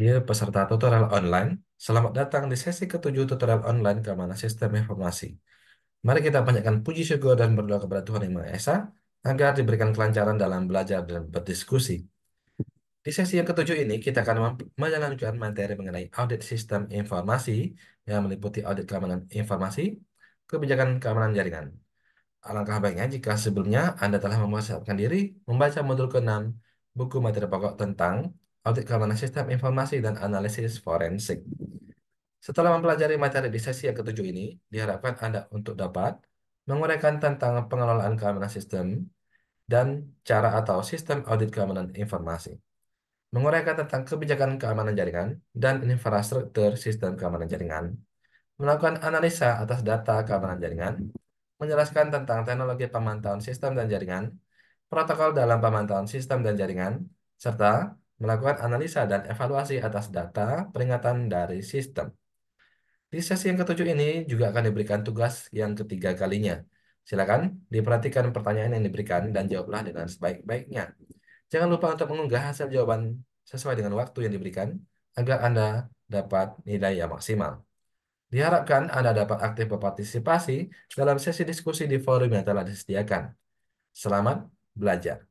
Dia peserta tutorial online. Selamat datang di sesi ketujuh tutorial online keamanan sistem informasi. Mari kita panjatkan puji syukur dan berdoa kepada Tuhan Yang Maha Esa agar diberikan kelancaran dalam belajar dan berdiskusi. Di sesi yang ketujuh ini, kita akan melanjutkan materi mengenai audit sistem informasi yang meliputi audit keamanan informasi, kebijakan keamanan jaringan. Alangkah baiknya jika sebelumnya Anda telah mempersiapkan diri membaca modul ke-6 buku materi pokok tentang audit keamanan sistem informasi dan analisis forensik. Setelah mempelajari materi di sesi yang ketujuh ini, diharapkan Anda untuk dapat menguraikan tentang pengelolaan keamanan sistem dan cara atau sistem audit keamanan informasi, menguraikan tentang kebijakan keamanan jaringan dan infrastruktur sistem keamanan jaringan, melakukan analisa atas data keamanan jaringan, menjelaskan tentang teknologi pemantauan sistem dan jaringan, protokol dalam pemantauan sistem dan jaringan, serta melakukan analisa dan evaluasi atas data peringatan dari sistem. Di sesi yang ketujuh ini juga akan diberikan tugas yang ketiga kalinya. Silakan diperhatikan pertanyaan yang diberikan dan jawablah dengan sebaik-baiknya. Jangan lupa untuk mengunggah hasil jawaban sesuai dengan waktu yang diberikan agar Anda dapat nilai yang maksimal. Diharapkan Anda dapat aktif berpartisipasi dalam sesi diskusi di forum yang telah disediakan. Selamat belajar!